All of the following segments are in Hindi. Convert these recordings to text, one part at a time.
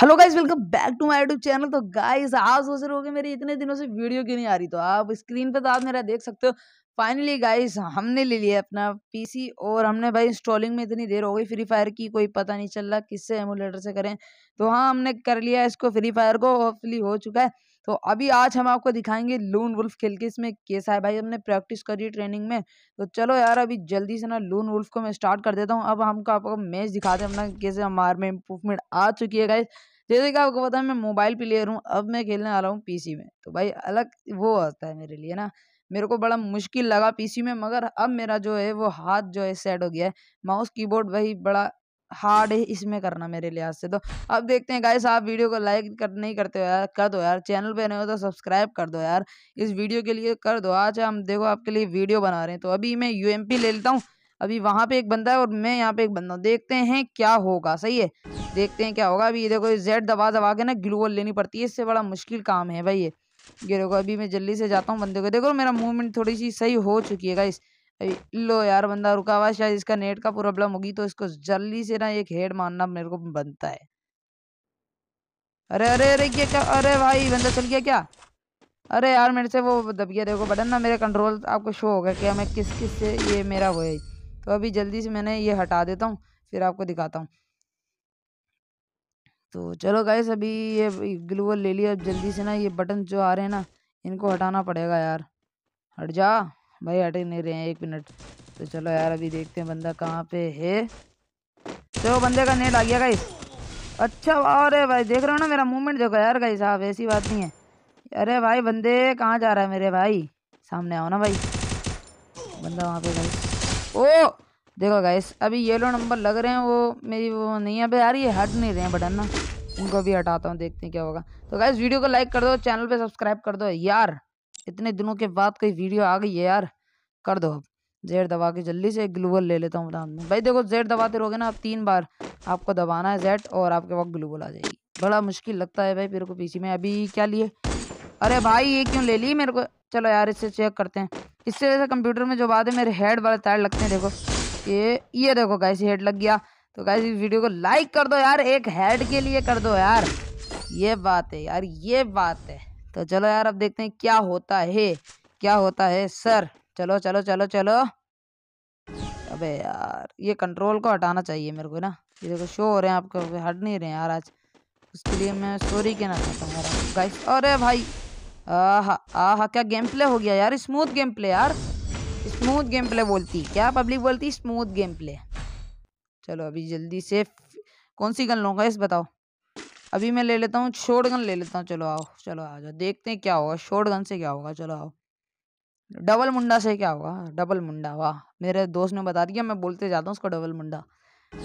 hello guys welcome back to my YouTube channel तो गाइज आज सोच रहे हो मेरे इतने दिनों से वीडियो क्यों नहीं आ रही तो आप स्क्रीन पे तो आप मेरा देख सकते हो फाइनली गाइज हमने ले लिया अपना पीसी और हमने भाई इंस्टॉलिंग में इतनी देर हो गई फ्री फायर की कोई पता नहीं चल रहा किससे एमुलेटर से करें तो हाँ हमने कर लिया इसको फ्री फायर को होपफुली हो चुका है तो अभी आज हम आपको दिखाएंगे लून वुल्फ खेल के इसमें कैसा है भाई हमने प्रैक्टिस करी ट्रेनिंग में तो चलो यार अभी जल्दी से ना लून वुल्फ को मैं स्टार्ट कर देता हूँ अब हमको आपको मैच दिखाते हैं अपना कैसे हमारे में इम्प्रूवमेंट आ चुकी है गाइज जैसे कि आपको पता है मैं मोबाइल प्लेयर हूँ अब मैं खेलने आ रहा हूँ पी में तो भाई अलग वो होता है मेरे लिए ना मेरे को बड़ा मुश्किल लगा पीसी में मगर अब मेरा जो है वो हाथ जो है सेट हो गया है माउस कीबोर्ड भाई बड़ा हार्ड है इसमें करना मेरे लिहाज से तो अब देखते हैं गाइस आप वीडियो को लाइक कर नहीं करते हो यार कर दो यार चैनल पे नहीं हो तो सब्सक्राइब कर दो यार इस वीडियो के लिए कर दो आज हम देखो आपके लिए वीडियो बना रहे हैं तो अभी मैं यू ले लेता हूँ अभी वहाँ पे एक बंदा है और मैं यहाँ पे एक बंदा हूँ देखते हैं क्या होगा सही है देखते हैं क्या होगा अभी देखो जेड दबा दबा के ना ग्लूवल लेनी पड़ती है इससे बड़ा मुश्किल काम है भाई ये ये देखो अभी मैं जल्दी से जाता हूँ बंदे को देखो मेरा मूवमेंट थोड़ी सी सही हो चुकी है गाइस लो यार बंदा रुका हुआ शायद इसका नेट का प्रॉब्लम होगी तो इसको जल्दी से ना एक हेड मारना मेरे को बनता है अरे अरे अरे क्या क्या अरे भाई बंदा चल गया क्या अरे यार मेरे से वो दब गया देखो बटन ना मेरे कंट्रोल आपको शो होगा कि मैं किस किस से ये मेरा हुआ है तो अभी जल्दी से मैंने ये हटा देता हूँ फिर आपको दिखाता हूँ तो चलो गाइस अभी ये ग्लूवल ले लिया जल्दी से ना ये बटन जो आ रहे हैं ना इनको हटाना पड़ेगा यार हट जा भाई अटक नहीं रहे हैं एक मिनट तो चलो यार अभी देखते हैं बंदा कहाँ पे है तो बंदे का नेट आ गया गाइस अच्छा अरे भाई देख रहे हो ना मेरा मूवमेंट देखो यार गाइस साहब ऐसी बात नहीं है अरे भाई बंदे कहाँ जा रहा है मेरे भाई सामने आओ ना भाई बंदा वहाँ पे गाइस ओ देखो गाइस अभी येलो नंबर लग रहे हैं वो मेरी वो नहीं है अभी यार ये हट नहीं रहे हैं बटन ना उनको भी हटाता हूँ देखते हैं क्या होगा तो गाइस वीडियो को लाइक कर दो चैनल पे सब्सक्राइब कर दो यार इतने दिनों के बाद कोई वीडियो आ गई है यार कर दो अब जेड दबा के जल्दी से एक ग्लूबल ले लेता हूँ बता भाई देखो जेड दबाते रहोगे ना आप तीन बार आपको दबाना है जेड और आपके वक्त ग्लूबल आ जाएगी बड़ा मुश्किल लगता है भाई मेरे को पीसी में अभी क्या लिए अरे भाई ये क्यों ले ली मेरे को चलो यार इससे चेक करते हैं इससे जैसे कंप्यूटर में जो बात है मेरे हेड वाले तार लगते हैं देखो ये ये देखो कैसी हेड लग गया तो गाइस इस वीडियो को लाइक कर दो यार एक हेड के लिए कर दो यार ये बात है यार ये बात है तो चलो यार अब देखते हैं क्या होता है क्या होता है सर चलो चलो चलो चलो अबे यार ये कंट्रोल को हटाना चाहिए मेरे को ना ये देखो शो हो रहे हैं आपको हट नहीं रहे हैं यार आज उसके लिए मैं सॉरी कहना चाहता हूँ गाइस अरे भाई आहा आहा क्या गेम प्ले हो गया यार स्मूथ गेम प्ले यार स्मूथ गेम प्ले बोलती क्या पब्लिक बोलती स्मूथ गेम प्ले चलो अभी जल्दी से कौन सी गन लूँगा इस बताओ अभी मैं ले लेता हूँ शॉर्ट गन ले लेता हूँ चलो आओ चलो आ जाओ देखते हैं क्या होगा शॉर्ट गन से क्या होगा चलो आओ डबल मुंडा से क्या होगा डबल मुंडा वाह मेरे दोस्त ने बता दिया मैं बोलते जाता हूँ उसको डबल मुंडा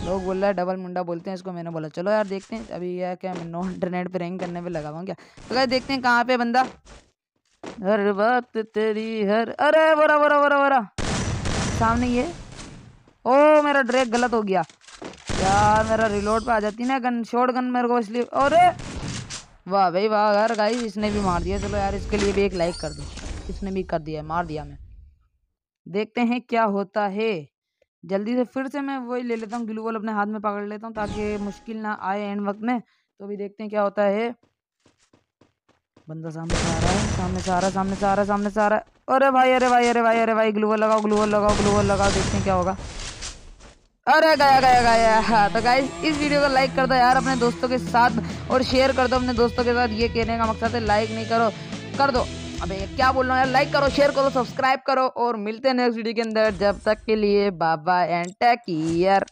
लोग बोल रहे हैं डबल मुंडा बोलते हैं इसको मैंने बोला चलो यार देखते हैं अभी यह क्या मैं नो इंटरनेट पर रैंक करने पर लगा हुआ क्या तो क्या देखते हैं कहाँ पे बंदा हर बात तेरी हर अरे बोरा बोरा बोरा बोरा सामने ये ओ मेरा ड्रैग गलत हो गया यार मेरा रिलोड पे आ जाती ना गन शॉर्ट गन मेरे को इसलिए अरे वाह भाई वाह यार गाइस इसने भी मार दिया चलो यार इसके लिए भी एक लाइक कर दो इसने भी कर दिया मार दिया मैं देखते हैं क्या होता है जल्दी से फिर से मैं वही ले लेता हूँ ग्लू बॉल अपने हाथ में पकड़ लेता हूँ ताकि मुश्किल ना आए एंड वक्त में तो अभी देखते हैं क्या होता है बंदा सामने से आ रहा है सामने से आ रहा है सामने से आ रहा है सामने से आ रहा है अरे भाई अरे भाई अरे भाई अरे भाई ग्लू बॉल लगाओ ग्लू बॉल लगाओ ग्लू बॉल लगाओ देखते हैं क्या होगा अरे गया गया गया हाँ तो गाइज इस वीडियो को लाइक कर दो यार अपने दोस्तों के साथ और शेयर कर दो अपने दोस्तों के साथ ये कहने का मकसद है लाइक नहीं करो कर दो अबे क्या बोल रहा हूँ यार लाइक करो शेयर करो सब्सक्राइब करो और मिलते हैं नेक्स्ट वीडियो के अंदर जब तक के लिए बाबा एंड टेक ईयर